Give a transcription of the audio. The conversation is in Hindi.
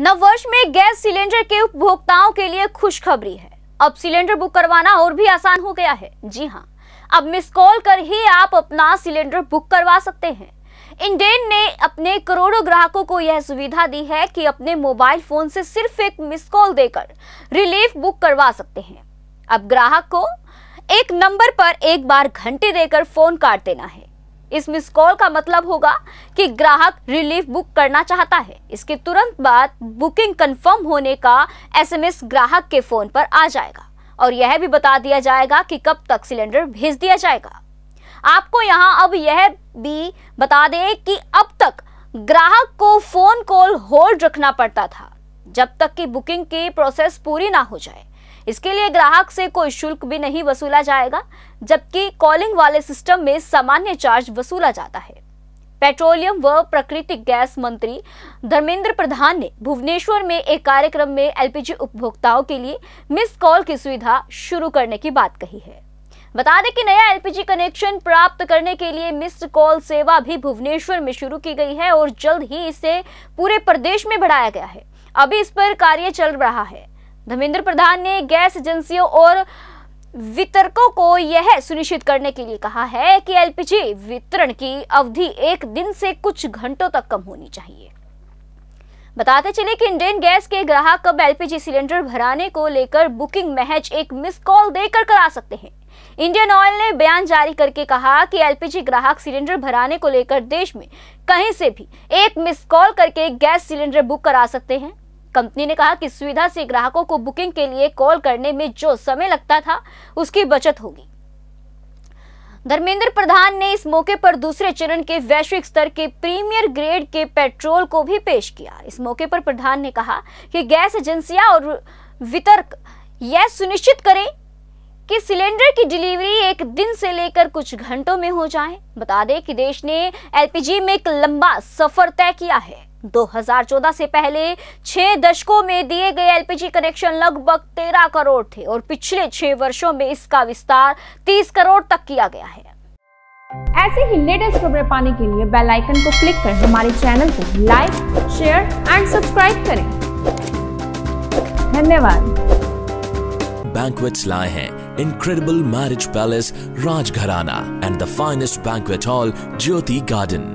नववर्ष में गैस सिलेंडर के उपभोक्ताओं के लिए खुशखबरी है अब सिलेंडर बुक करवाना और भी आसान हो गया है जी हाँ अब मिस कॉल कर ही आप अपना सिलेंडर बुक करवा सकते हैं इंडेन ने अपने करोड़ों ग्राहकों को यह सुविधा दी है कि अपने मोबाइल फोन से सिर्फ एक मिस कॉल देकर रिलीफ बुक करवा सकते हैं अब ग्राहक को एक नंबर पर एक बार घंटे देकर फोन काट देना है इस मिस कॉल का मतलब होगा कि ग्राहक रिलीफ बुक करना चाहता है इसके तुरंत बाद बुकिंग कंफर्म होने का एसएमएस ग्राहक के फोन पर आ जाएगा और यह भी बता दिया जाएगा कि कब तक सिलेंडर भेज दिया जाएगा आपको यहां अब यह भी बता दें कि अब तक ग्राहक को फोन कॉल होल्ड रखना पड़ता था जब तक कि बुकिंग की प्रोसेस पूरी ना हो जाए इसके लिए ग्राहक से कोई शुल्क भी नहीं वसूला जाएगा जबकि कॉलिंग वाले सिस्टम में सामान्य चार्ज वसूला जाता है पेट्रोलियम व प्राकृतिक गैस मंत्री धर्मेंद्र प्रधान ने भुवनेश्वर में एक कार्यक्रम में एलपीजी उपभोक्ताओं के लिए मिस कॉल की सुविधा शुरू करने की बात कही है बता दें कि नया एलपीजी कनेक्शन प्राप्त करने के लिए मिस्ड कॉल सेवा भी भुवनेश्वर में शुरू की गई है और जल्द ही इसे पूरे प्रदेश में बढ़ाया गया है अभी इस पर कार्य चल रहा है धर्मेंद्र प्रधान ने गैस एजेंसियों और वितरकों को यह सुनिश्चित करने के लिए कहा है कि एलपीजी वितरण की अवधि एक दिन से कुछ घंटों तक कम होनी चाहिए बताते चले कि इंडियन गैस के ग्राहक अब एलपीजी सिलेंडर भराने को लेकर बुकिंग महज एक मिस कॉल देकर करा सकते हैं इंडियन ऑयल ने बयान जारी करके कहा कि एलपीजी ग्राहक सिलेंडर भराने को लेकर देश में कहीं से भी एक मिस कॉल करके गैस सिलेंडर बुक करा सकते हैं कंपनी ने कहा कि सुविधा से ग्राहकों को बुकिंग के लिए कॉल करने में जो समय लगता था उसकी बचत होगी धर्मेंद्र प्रधान ने इस मौके पर दूसरे चरण के वैश्विक स्तर के प्रीमियर ग्रेड के पेट्रोल को भी पेश किया इस मौके पर प्रधान ने कहा कि गैस एजेंसियां और वितरक यह सुनिश्चित करें कि सिलेंडर की डिलीवरी एक दिन से लेकर कुछ घंटों में हो जाए बता दें कि देश ने एलपीजी में एक लंबा सफर तय किया है 2014 से पहले छह दशकों में दिए गए एलपीजी कनेक्शन लगभग 13 करोड़ थे और पिछले छह वर्षों में इसका विस्तार 30 करोड़ तक किया गया है ऐसे ही लेटेस्ट खबरें पाने के लिए बेल आइकन को क्लिक कर हमारे चैनल को लाइक शेयर एंड सब्सक्राइब करें धन्यवाद Banquets लाए हैं incredible marriage palace Rajgharana and the finest banquet hall Jyoti garden